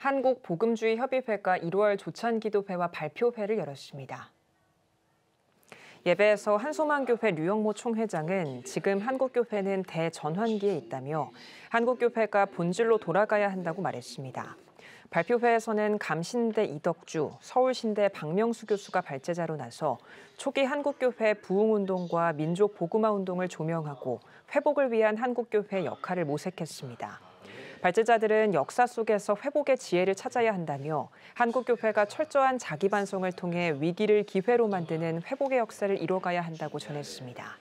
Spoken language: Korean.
한국 복음주의 협의회가 1월 조찬기도회와 발표회를 열었습니다. 예배에서 한소망교회 류영모 총회장은 지금 한국교회는 대전환기에 있다며 한국교회가 본질로 돌아가야 한다고 말했습니다. 발표회에서는 감신대 이덕주, 서울신대 박명수 교수가 발제자로 나서 초기 한국교회 부흥운동과 민족보구마운동을 조명하고 회복을 위한 한국교회 역할을 모색했습니다. 발제자들은 역사 속에서 회복의 지혜를 찾아야 한다며 한국교회가 철저한 자기 반성을 통해 위기를 기회로 만드는 회복의 역사를 이뤄가야 한다고 전했습니다.